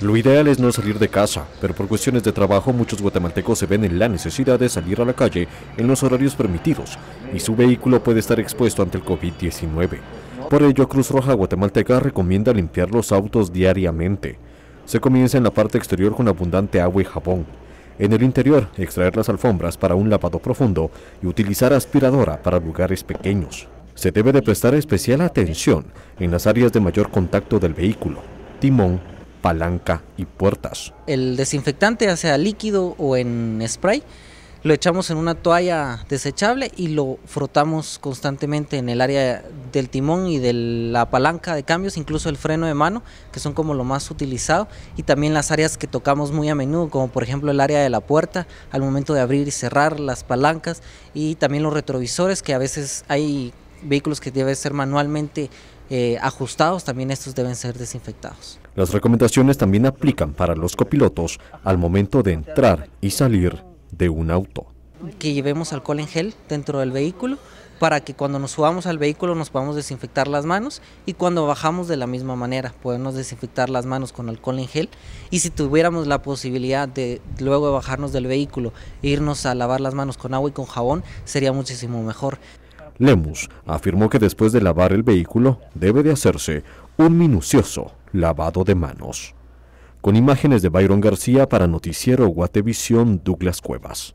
Lo ideal es no salir de casa, pero por cuestiones de trabajo muchos guatemaltecos se ven en la necesidad de salir a la calle en los horarios permitidos y su vehículo puede estar expuesto ante el COVID-19. Por ello, Cruz Roja Guatemalteca recomienda limpiar los autos diariamente. Se comienza en la parte exterior con abundante agua y jabón. En el interior, extraer las alfombras para un lavado profundo y utilizar aspiradora para lugares pequeños. Se debe de prestar especial atención en las áreas de mayor contacto del vehículo, timón, palanca y puertas. El desinfectante, ya sea líquido o en spray, lo echamos en una toalla desechable y lo frotamos constantemente en el área del timón y de la palanca de cambios, incluso el freno de mano, que son como lo más utilizado, y también las áreas que tocamos muy a menudo, como por ejemplo el área de la puerta, al momento de abrir y cerrar las palancas, y también los retrovisores, que a veces hay vehículos que deben ser manualmente eh, ajustados, también estos deben ser desinfectados. Las recomendaciones también aplican para los copilotos al momento de entrar y salir de un auto. Que llevemos alcohol en gel dentro del vehículo para que cuando nos subamos al vehículo nos podamos desinfectar las manos y cuando bajamos de la misma manera podemos desinfectar las manos con alcohol en gel y si tuviéramos la posibilidad de luego bajarnos del vehículo e irnos a lavar las manos con agua y con jabón sería muchísimo mejor. Lemus afirmó que después de lavar el vehículo debe de hacerse un minucioso lavado de manos. Con imágenes de Byron García para Noticiero Guatevisión Douglas Cuevas.